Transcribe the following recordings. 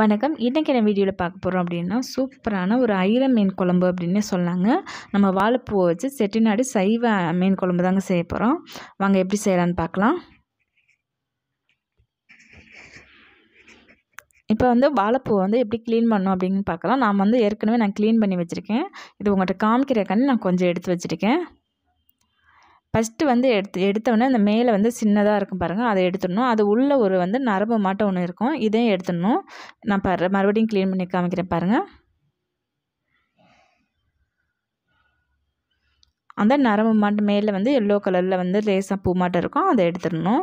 வணக்கம் இன்றைக்கி என்ன வீடியோவில் பார்க்க போகிறோம் அப்படின்னா சூப்பரான ஒரு ஐர மீன் குழம்பு அப்படின்னு சொன்னாங்க நம்ம வாழைப்பூவை வச்சு செட்டிநாடு சைவ மீன் குழம்பு தாங்க செய்ய போகிறோம் வாங்க எப்படி செய்யலான்னு பார்க்கலாம் இப்போ வந்து வாழைப்பூ வந்து எப்படி க்ளீன் பண்ணோம் அப்படின்னு பார்க்கலாம் நான் வந்து ஏற்கனவே நான் க்ளீன் பண்ணி வச்சுருக்கேன் இது உங்கள்கிட்ட காமிக்கிற கண்ணு நான் கொஞ்சம் எடுத்து வச்சுருக்கேன் ஃபஸ்ட்டு வந்து எடுத்து எடுத்தோடனே அந்த மேலே வந்து சின்னதாக இருக்கும் பாருங்கள் அதை எடுத்துடணும் அது உள்ள ஒரு வந்து நரம்பு மாட்டம் ஒன்று இருக்கும் இதையும் எடுத்துடணும் நான் பாரு மறுபடியும் க்ளீன் பண்ணி காமிக்கிறேன் பாருங்கள் அந்த நரம்பு மாட்டு மேலே வந்து எல்லோ கலரில் வந்து லேசாக பூ மாட்டம் இருக்கும் அதை எடுத்துடணும்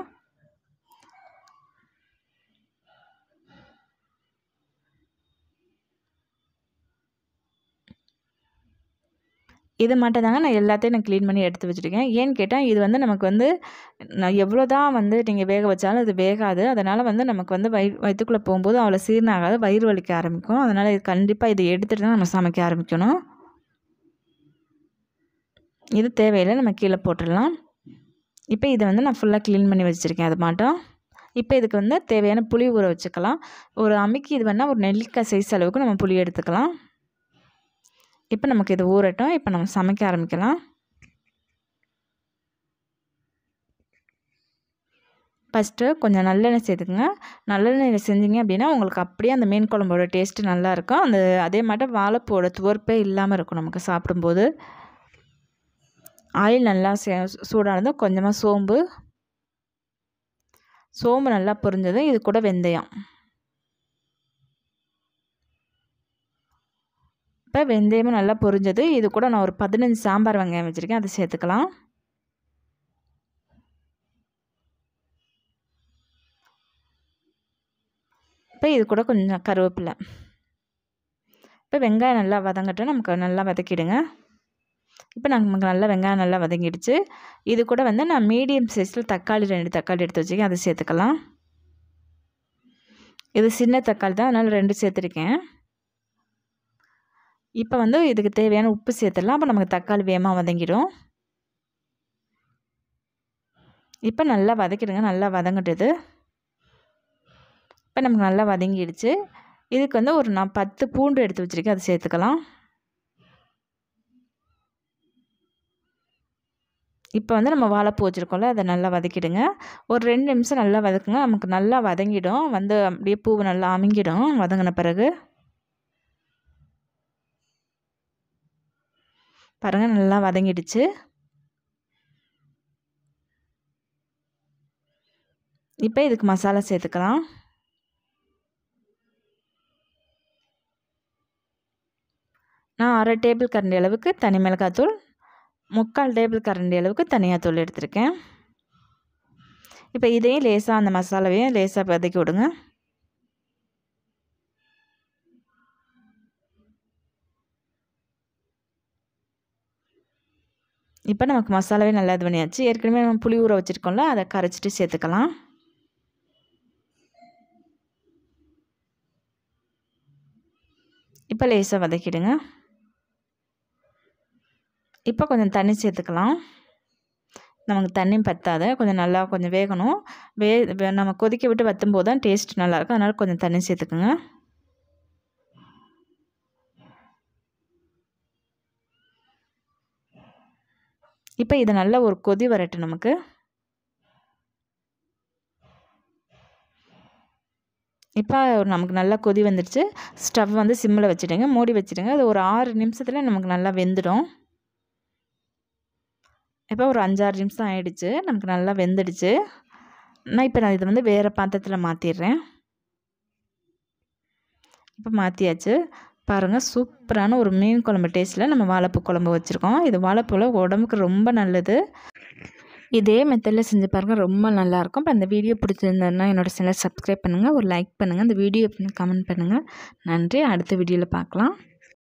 இது மட்டும் தாங்க நான் எல்லாத்தையும் நான் க்ளீன் பண்ணி எடுத்து வச்சுருக்கேன் ஏன்னு கேட்டால் இது வந்து நமக்கு வந்து நான் எவ்வளோ தான் வந்து நீங்கள் வேக வச்சாலும் அது வேகாது அதனால் வந்து நமக்கு வந்து வய வயிற்றுக்குள்ளே போகும்போது அவ்வளோ சீர்னாகாது வயிறு வலிக்க ஆரம்பிக்கும் அதனால் இது கண்டிப்பாக இதை எடுத்துகிட்டு தான் நம்ம சமைக்க ஆரம்பிக்கணும் இது தேவையில்லை நம்ம கீழே போட்டுடலாம் இப்போ இதை வந்து நான் ஃபுல்லாக க்ளீன் பண்ணி வச்சுருக்கேன் அது மாட்டோம் இப்போ இதுக்கு வந்து தேவையான புளி ஊற வச்சுக்கலாம் ஒரு அம்மிக்கு இது வேணால் ஒரு நெல்லிக்காய் சைஸ் அளவுக்கு நம்ம புளி எடுத்துக்கலாம் இப்போ நமக்கு இது ஊறட்டும் இப்போ நம்ம சமைக்க ஆரம்பிக்கலாம் ஃபஸ்ட்டு கொஞ்சம் நல்லெண்ணெய் சேர்த்துக்குங்க நல்லெண்ணெயில் செஞ்சீங்க அப்படின்னா உங்களுக்கு அப்படியே அந்த மீன் குழம்போட டேஸ்ட்டு நல்லாயிருக்கும் அந்த அதே மாதிரி வாழைப்பூவோட துவர்ப்பே இல்லாமல் இருக்கும் நமக்கு சாப்பிடும்போது ஆயில் நல்லா சே சூடானதும் கொஞ்சமாக சோம்பு சோம்பு நல்லா பொரிஞ்சதும் இது கூட வெந்தயம் வெந்தயமும் நல்லா பொரிஞ்சது இது கூட நான் ஒரு பதினஞ்சு சாம்பார் வெங்காயம் வச்சுருக்கேன் அதை சேர்த்துக்கலாம் இப்போ இது கூட கொஞ்சம் கருவேப்பிலை இப்போ வெங்காயம் நல்லா வதங்கட்டும் நமக்கு நல்லா வதக்கிடுங்க இப்போ நமக்கு நல்லா வெங்காயம் நல்லா வதங்கிடுச்சு இது கூட வந்து நான் மீடியம் சைஸில் தக்காளி ரெண்டு தக்காளி எடுத்து வச்சுக்கேன் அதை சேர்த்துக்கலாம் இது சின்ன தக்காளி தான் அதனால் ரெண்டு சேர்த்துருக்கேன் இப்போ வந்து இதுக்கு தேவையான உப்பு சேர்த்துடலாம் அப்போ நமக்கு தக்காளி வேகமாக வதங்கிடும் இப்போ நல்லா வதக்கிடுங்க நல்லா வதங்கட்டுது இப்போ நமக்கு நல்லா வதங்கிடுச்சு இதுக்கு வந்து ஒரு நான் பத்து பூண்டு எடுத்து வச்சுருக்கேன் அதை சேர்த்துக்கலாம் இப்போ வந்து நம்ம வாழைப்பூ வச்சுருக்கோம்ல அதை நல்லா வதக்கிடுங்க ஒரு ரெண்டு நிமிஷம் நல்லா வதக்குங்க நமக்கு நல்லா வதங்கிடும் வந்து அப்படியே பூவை நல்லா அமைங்கிடும் வதங்கின பிறகு பாருங்கள் நல்லா வதங்கிடுச்சு இப்போ இதுக்கு மசாலா சேர்த்துக்கலாம் நான் அரை டேபிள் கரண்டி அளவுக்கு தனி மிளகாத்தூள் முக்கால் டேபிள் கரண்டி அளவுக்கு தனியாக தூள் எடுத்திருக்கேன் இப்போ இதையும் லேசாக அந்த மசாலாவையும் லேசாக பதக்கி விடுங்க இப்போ நமக்கு மசாலாவே நல்லா இது பண்ணியாச்சு ஏற்கனவே நம்ம புளி ஊற வச்சுருக்கோம்ல அதை கரைச்சிட்டு சேர்த்துக்கலாம் இப்போ லேசாக வதக்கிடுங்க இப்போ கொஞ்சம் தண்ணி சேர்த்துக்கலாம் நமக்கு தண்ணி பற்றாத கொஞ்சம் நல்லா கொஞ்சம் வேகணும் வே நம்ம கொதிக்க விட்டு வற்றும் போது தான் டேஸ்ட் நல்லாயிருக்கும் அதனால் கொஞ்சம் தண்ணி சேர்த்துக்குங்க இப்போ இது நல்ல ஒரு கொதி வரட்டும் நமக்கு இப்போ நமக்கு நல்லா கொதி வந்துடுச்சு ஸ்டவ் வந்து சிம்மில் வச்சுடுங்க மூடி வச்சுடுங்க அது ஒரு ஆறு நிமிஷத்தில் நமக்கு நல்லா வெந்துடும் இப்போ ஒரு அஞ்சாறு நிமிஷம் ஆகிடுச்சு நமக்கு நல்லா வெந்துடுச்சு நான் இப்போ நான் இதை வந்து வேறு பாத்திரத்தில் மாற்றிடுறேன் இப்போ மாற்றியாச்சு பாருங்கள் சூப்பரான ஒரு மீன் குழம்பு டேஸ்ட்டில் நம்ம வாழைப்பூ குழம்பு வச்சுருக்கோம் இது வாழைப்பூவில் உடம்புக்கு ரொம்ப நல்லது இதே மெத்தடில் செஞ்சு பாருங்கள் ரொம்ப நல்லாயிருக்கும் இப்போ இந்த வீடியோ பிடிச்சிருந்ததுன்னா என்னோடய சேனலை சப்ஸ்கிரைப் பண்ணுங்கள் ஒரு லைக் பண்ணுங்கள் இந்த வீடியோ கமெண்ட் பண்ணுங்கள் நன்றி அடுத்த வீடியோவில் பார்க்கலாம்